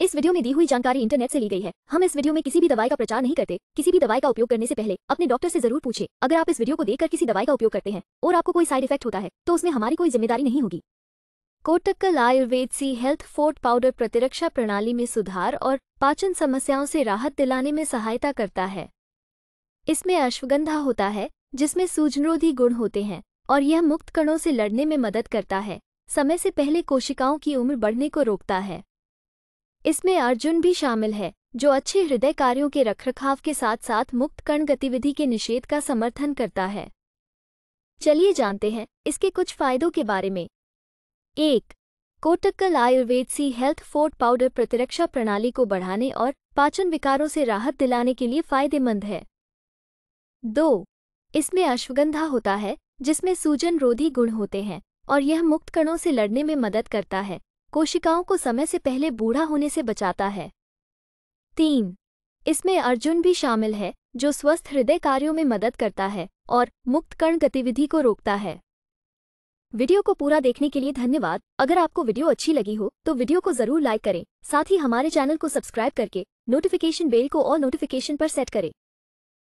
इस वीडियो में दी हुई जानकारी इंटरनेट से ली गई है हम इस वीडियो में किसी भी दवाई का प्रचार नहीं करते किसी भी दवाई का उपयोग करने से पहले अपने डॉक्टर से जरूर पूछे अगर आप इस वीडियो को देखकर किसी दवाई का उपयोग करते हैं और आपको कोई साइड इफेक्ट होता है तो उसमें हमारी कोई जिम्मेदारी नहीं होगी Kottakkal Ayurveda C health fort powder प्रतिरक्षा प्रणाली में सुधार और पाचन समस्याओं से राहत दिलाने में सहायता करता है इसमें अश्वगंधा होता है जिसमें सूजनरोधी गुण होते हैं और यह मुक्त कणों से लड़ने में मदद करता है समय से पहले कोशिकाओं की उम्र बढ़ने को रोकता है इसमें अर्जुन भी शामिल है जो अच्छे हृदय कार्यों के रखरखाव के साथ साथ मुक्त कण गतिविधि के निषेध का समर्थन करता है चलिए जानते हैं इसके कुछ फायदों के बारे में एक Kottakkal Ayurveda C health fort powder प्रतिरक्षा प्रणाली को बढ़ाने और पाचन विकारों से राहत दिलाने के लिए फायदेमंद है दो इसमें अश्वगंधा होता है जिसमें सूजन रोधी गुण होते हैं और यह मुक्त कणों से लड़ने में मदद करता है कोशिकाओं को समय से पहले बूढ़ा होने से बचाता है तीन इसमें अर्जुन भी शामिल है जो स्वस्थ हृदय कार्यों में मदद करता है और मुक्त कर्ण गतिविधि को रोकता है वीडियो को पूरा देखने के लिए धन्यवाद अगर आपको वीडियो अच्छी लगी हो तो वीडियो को जरूर लाइक करें साथ ही हमारे चैनल को सब्सक्राइब करके नोटिफिकेशन बेल को और नोटिफिकेशन पर सेट करें